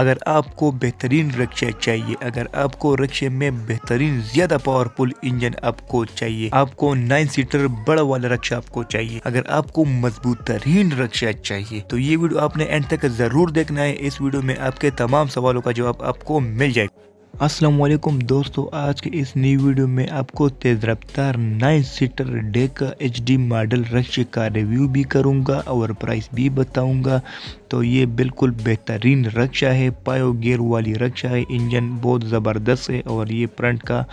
अगर आपको बेहतरीन रक्षा चाहिए अगर आपको रक्षा में बेहतरीन ज्यादा पावरफुल इंजन आपको चाहिए आपको नाइन सीटर बड़ा वाला रक्षा आपको चाहिए अगर आपको मजबूत तरीन रक्षा चाहिए तो ये वीडियो आपने एंड तक जरूर देखना है इस वीडियो में आपके तमाम सवालों का जवाब आपको मिल जाएगा अस्सलाम वालेकुम दोस्तों आज के इस नई वीडियो में आपको तेज़ रफ्तार नाइन सीटर डे का एच मॉडल रश का रिव्यू भी करूंगा और प्राइस भी बताऊंगा तो ये बिल्कुल बेहतरीन रक्षा है पायो गेयर वाली रक्षा है इंजन बहुत ज़बरदस्त है और ये फ्रंट का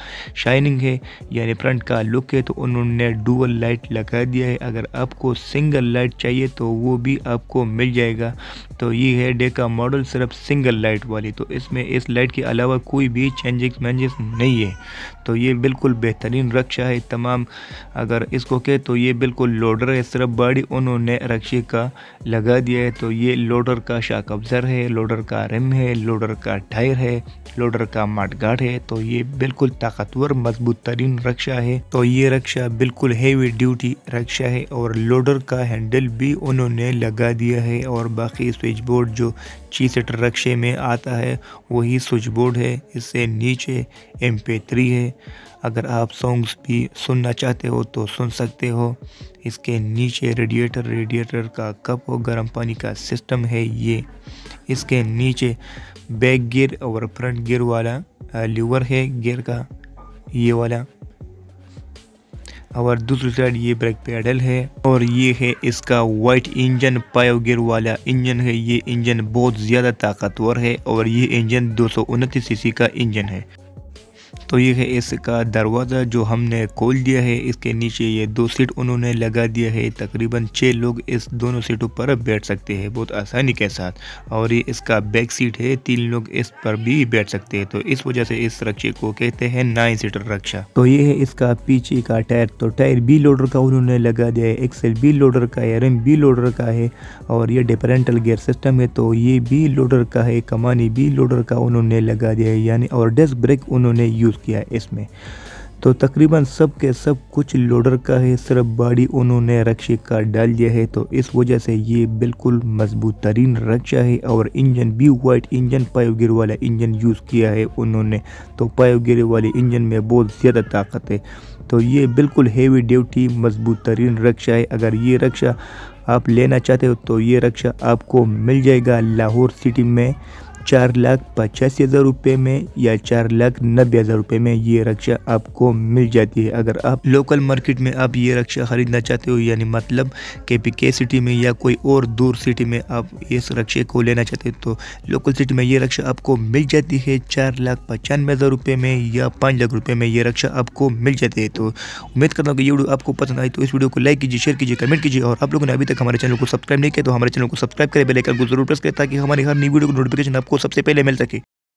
शाइनिंग है यानी फ्रंट का लुक है तो उन्होंने डुअल लाइट लगा दिया है अगर आपको सिंगल लाइट चाहिए तो वो भी आपको मिल जाएगा तो ये है डे का मॉडल सिर्फ सिंगल लाइट वाली तो इसमें इस लाइट के अलावा कोई भी चेंजिंग मैंजिस नहीं है तो ये बिल्कुल बेहतरीन रक्षा है तमाम अगर इसको कहे तो ये बिल्कुल लोडर है सिर्फ बड़ी उन्होंने रक्षे का लगा दिया है तो ये लोडर का शाक अफजर है लोडर का रिम है लोडर का टायर है लोडर का माटगाट है तो ये बिल्कुल ताकतवर मजबूत तरीन रक्षा है तो ये रक्षा बिल्कुल हेवी ड्यूटी रक्षा है और लोडर का हैंडल भी उन्होंने लगा दिया है और बाकी स्विच बोर्ड जो चीसेट रक्षे में आता है वही स्विच बोर्ड है इस से नीचे एम थ्री है अगर आप सॉन्ग्स भी सुनना चाहते हो तो सुन सकते हो इसके नीचे रेडिएटर रेडिएटर का कप और गर्म पानी का सिस्टम है ये इसके नीचे बैक गियर और फ्रंट गियर वाला लीवर है गियर का ये वाला और दूसरी साइड ये ब्रेक पैडल है और ये है इसका वाइट इंजन पायोगेर वाला इंजन है ये इंजन बहुत ज़्यादा ताकतवर है और ये इंजन दो सीसी का इंजन है तो ये है इसका दरवाज़ा जो हमने खोल दिया है इसके नीचे ये दो सीट उन्होंने लगा दिया है तकरीबन छः लोग इस दोनों सीटों पर बैठ सकते हैं बहुत आसानी के साथ और ये इसका बैक सीट है तीन लोग इस पर भी बैठ सकते हैं तो इस वजह से इस रक्षे को कहते हैं नाइन सीटर रक्षा तो ये है इसका पीछे का टायर तो टायर बी लोडर का उन्होंने लगा दिया है एक्सेल बी लोडर का है रिम बी लोडर का है और ये डिफरेंटल गेयर सिस्टम है तो ये बी लोडर का है कमानी बी लोडर का उन्होंने लगा दिया है यानी और डेस्क ब्रेक उन्होंने यूज़ किया है इसमें तो तकरीबन सब के सब कुछ लोडर का है सिर्फ बॉडी उन्होंने रक्षे का डाल दिया है तो इस वजह से ये बिल्कुल मजबूत तरीन रक्षा है और इंजन भी वाइट इंजन पायो वाला इंजन यूज़ किया है उन्होंने तो पायो वाले इंजन में बहुत ज़्यादा ताकत है तो ये बिल्कुल हेवी ड्यूटी मजबूत तरीन रक्षा है अगर ये रक्षा आप लेना चाहते हो तो ये रक्षा आपको मिल जाएगा लाहौर सिटी में चार लाख पचासी हज़ार रुपये में या चार लाख नब्बे हज़ार रुपये में ये रक्षा आपको मिल जाती है अगर आप लोकल मार्केट में आप ये रक्षा ख़रीदना चाहते हो यानी मतलब के पी के सिटी में या कोई और दूर सिटी में आप इस रक्षे को लेना चाहते हो तो लोकल सिटी में ये रक्षा आपको मिल जाती है चार लाख पचानवे हज़ार रुपये में या पाँच लाख रुपये में ये रक्षा आपको मिल जाती है तो उम्मीद करता हूँ कि ये वीडियो आपको पसंद आई तो इस वीडियो को लाइक कीजिए शेयर कीजिए कमेंट कीजिए और आप लोगों ने अभी तक हमारे चैनल को सब्सक्राइब नहीं किया तो हमारे चैनल को सब्सक्राइब करें बेलाइकन को जरूर प्रेस करें ताकि हमारे हर नई वीडियो को नोटिफिकेशन आपको सबसे पहले मिल सके